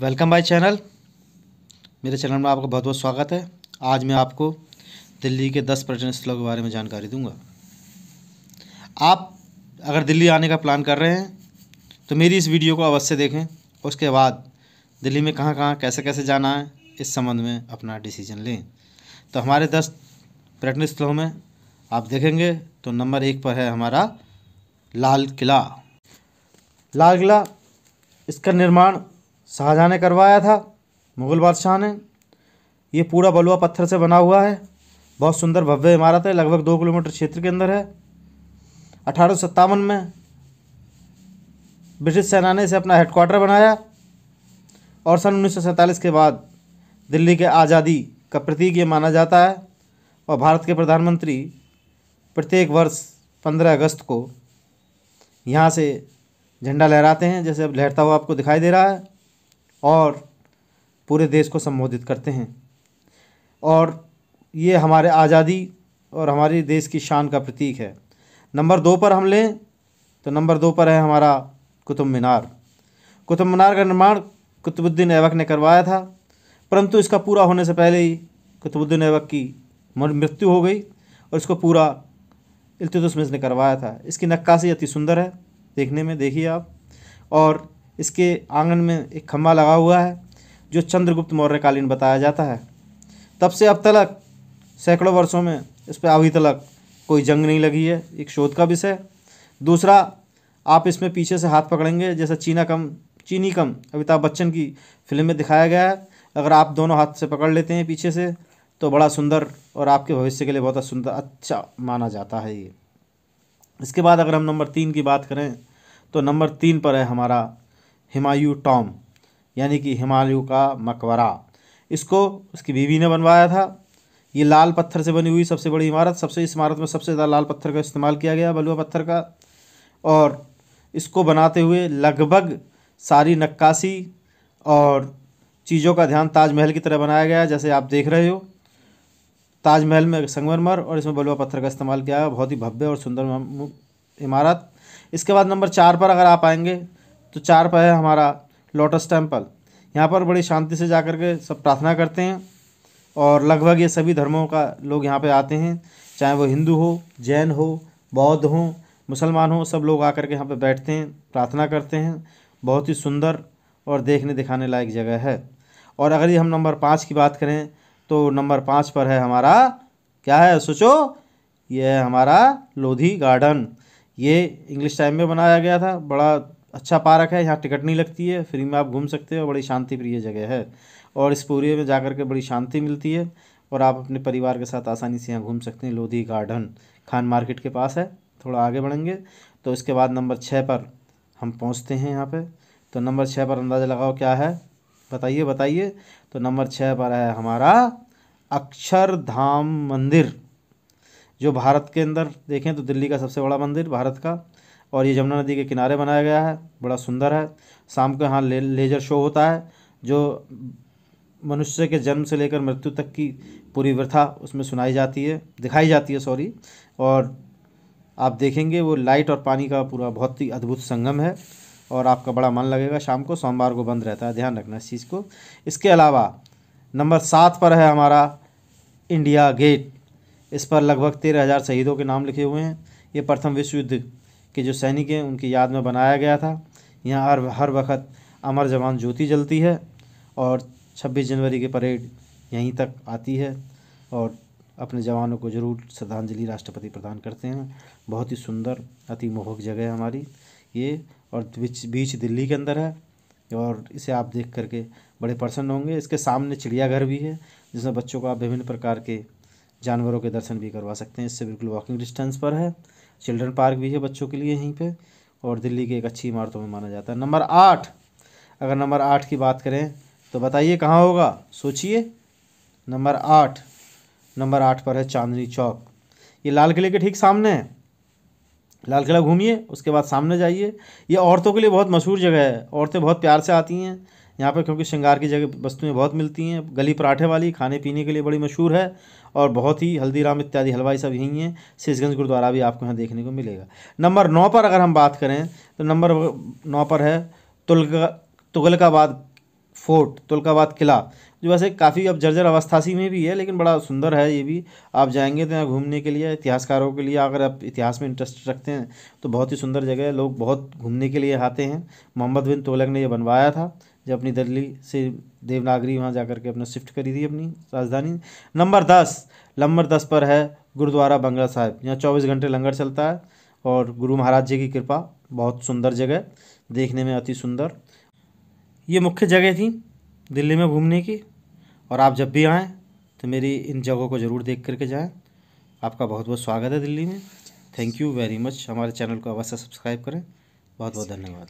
welcome by channel मेरे channel में आपका बहुत बहुत स्वागत है आज मैं आपको दिल्ली के दस पर्यटन स्थलों के बारे में जानकारी दूंगा आप अगर दिल्ली आने का प्लान कर रहे हैं तो मेरी इस वीडियो को अवश्य देखें उसके बाद दिल्ली में कहाँ कहाँ कैसे कैसे जाना है इस संबंध में अपना डिसीजन लें तो हमारे दस पर्यटन स्थलों में आप देखेंगे तो नंबर एक पर है हमारा लाल किला लाल किला इसका निर्माण शाहजहाँ ने करवाया था मुग़ल बादशाह ने ये पूरा बलुआ पत्थर से बना हुआ है बहुत सुंदर भव्य इमारत है लगभग दो किलोमीटर क्षेत्र के अंदर है अठारह में ब्रिटिश सेना ने इसे अपना हेडक्वार्टर बनाया और सन उन्नीस के बाद दिल्ली के आज़ादी का प्रतीक ये माना जाता है और भारत के प्रधानमंत्री प्रत्येक वर्ष 15 अगस्त को यहाँ से झंडा लहराते हैं जैसे अब लहरता हुआ आपको दिखाई दे रहा है और पूरे देश को संबोधित करते हैं और ये हमारे आज़ादी और हमारे देश की शान का प्रतीक है नंबर दो पर हम लें तो नंबर दो पर है हमारा कुतुब मीनार कुतुब मीनार का निर्माण कुतुबुद्दीन ऐबक ने करवाया था परंतु इसका पूरा होने से पहले ही कुतुबुद्दीन ऐबक की मृत्यु हो गई और इसको पूरा इल्तुतमिस ने करवाया था इसकी नक्काशी अति सुंदर है देखने में देखिए आप और इसके आंगन में एक खम्भा लगा हुआ है जो चंद्रगुप्त मौर्यकालीन बताया जाता है तब से अब तक सैकड़ों वर्षों में इस पर अभी तक कोई जंग नहीं लगी है एक शोध का विषय दूसरा आप इसमें पीछे से हाथ पकड़ेंगे जैसा चीना कम चीनी कम अमिताभ बच्चन की फिल्म में दिखाया गया है अगर आप दोनों हाथ से पकड़ लेते हैं पीछे से तो बड़ा सुंदर और आपके भविष्य के लिए बहुत सुंदर अच्छा माना जाता है ये इसके बाद अगर हम नंबर तीन की बात करें तो नंबर तीन पर है हमारा हुमायूं टॉम यानी कि हिमालय का मकबरा इसको उसकी बीवी ने बनवाया था ये लाल पत्थर से बनी हुई सबसे बड़ी इमारत सबसे इस इमारत में सबसे ज़्यादा लाल पत्थर का इस्तेमाल किया गया बलुआ पत्थर का और इसको बनाते हुए लगभग सारी नक्काशी और चीज़ों का ध्यान ताजमहल की तरह बनाया गया जैसे आप देख रहे हो ताजमहल में संगमरमर और इसमें बलुआ पत्थर का इस्तेमाल किया गया बहुत ही भव्य और सुंदर इमारत इसके बाद नंबर चार पर अगर आप आएंगे तो चार पर है हमारा लोटस टेम्पल यहाँ पर बड़ी शांति से जा कर के सब प्रार्थना करते हैं और लगभग ये सभी धर्मों का लोग यहाँ पर आते हैं चाहे वो हिंदू हो जैन हो बौद्ध हो मुसलमान हो सब लोग आकर के यहाँ पे बैठते हैं प्रार्थना करते हैं बहुत ही सुंदर और देखने दिखाने लायक जगह है और अगर ये हम नंबर पाँच की बात करें तो नंबर पाँच पर है हमारा क्या है सोचो ये है हमारा लोधी गार्डन ये इंग्लिश टाइम में बनाया गया था बड़ा अच्छा पार्क है यहाँ टिकट नहीं लगती है फ्री में आप घूम सकते हो बड़ी शांति प्रिय जगह है और इस पूरे में जाकर के बड़ी शांति मिलती है और आप अपने परिवार के साथ आसानी से यहाँ घूम सकते हैं लोधी गार्डन खान मार्केट के पास है थोड़ा आगे बढ़ेंगे तो इसके बाद नंबर छः पर हम पहुँचते हैं यहाँ पर तो नंबर छः पर अंदाज़ा लगाओ क्या है बताइए बताइए तो नंबर छः पर है हमारा अक्षरधाम मंदिर जो भारत के अंदर देखें तो दिल्ली का सबसे बड़ा मंदिर भारत का और ये यमुना नदी के किनारे बनाया गया है बड़ा सुंदर है शाम को यहाँ ले, लेजर शो होता है जो मनुष्य के जन्म से लेकर मृत्यु तक की पूरी व्यथा उसमें सुनाई जाती है दिखाई जाती है सॉरी और आप देखेंगे वो लाइट और पानी का पूरा बहुत ही अद्भुत संगम है और आपका बड़ा मन लगेगा शाम को सोमवार को बंद रहता है ध्यान रखना इस चीज़ को इसके अलावा नंबर सात पर है हमारा इंडिया गेट इस पर लगभग तेरह हज़ार शहीदों के नाम लिखे हुए हैं ये प्रथम विश्व युद्ध के जो सैनिक हैं उनकी याद में बनाया गया था यहाँ हर हर वक्त अमर जवान ज्योति जलती है और 26 जनवरी की परेड यहीं तक आती है और अपने जवानों को जरूर श्रद्धांजलि राष्ट्रपति प्रदान करते हैं बहुत ही सुंदर अति मोहक जगह है हमारी ये और बीच बीच दिल्ली के अंदर है और इसे आप देख करके बड़े प्रसन्न होंगे इसके सामने चिड़ियाघर भी है जिसमें बच्चों को आप विभिन्न प्रकार के जानवरों के दर्शन भी करवा सकते हैं इससे बिल्कुल वॉकिंग डिस्टेंस पर है चिल्ड्रन पार्क भी है बच्चों के लिए यहीं पे और दिल्ली की एक अच्छी इमारतों में माना जाता है नंबर आठ अगर नंबर आठ की बात करें तो बताइए कहाँ होगा सोचिए नंबर आठ नंबर आठ पर है चांदनी चौक ये लाल किले के ठीक सामने है लाल किला घूमिए उसके बाद सामने जाइए ये औरतों के लिए बहुत मशहूर जगह है औरतें बहुत प्यार से आती हैं यहाँ पर क्योंकि श्रृंगार की जगह वस्तुएँ बहुत मिलती हैं गली पराठे वाली खाने पीने के लिए बड़ी मशहूर है और बहुत ही हल्दीराम इत्यादि हलवाई सब यहीं हैं शेषगंज गुरुद्वारा भी आपको यहाँ देखने को मिलेगा नंबर नौ पर अगर हम बात करें तो नंबर नौ पर है तुलका तुगलकाबाद फोर्ट तुलकाबाद किला जो वैसे काफ़ी अब जर्जर अवस्था सी में भी है लेकिन बड़ा सुंदर है ये भी आप जाएंगे तो यहाँ घूमने के लिए इतिहासकारों के लिए अगर आप इतिहास में इंटरेस्ट रखते हैं तो बहुत ही सुंदर जगह है लोग बहुत घूमने के लिए आते हैं मोहम्मद बिन तुगलक ने यह बनवाया था जब अपनी दिल्ली से देवनागरी वहाँ जा कर के अपना शिफ्ट करी थी अपनी राजधानी नंबर दस नंबर दस पर है गुरुद्वारा बंगला साहिब यहाँ चौबीस घंटे लंगर चलता है और गुरु महाराज जी की कृपा बहुत सुंदर जगह देखने में अति सुंदर ये मुख्य जगह थी दिल्ली में घूमने की और आप जब भी आएँ तो मेरी इन जगहों को ज़रूर देख करके जाएँ आपका बहुत बहुत स्वागत है दिल्ली में थैंक यू वेरी मच हमारे चैनल को अवश्य सब्सक्राइब करें बहुत बहुत धन्यवाद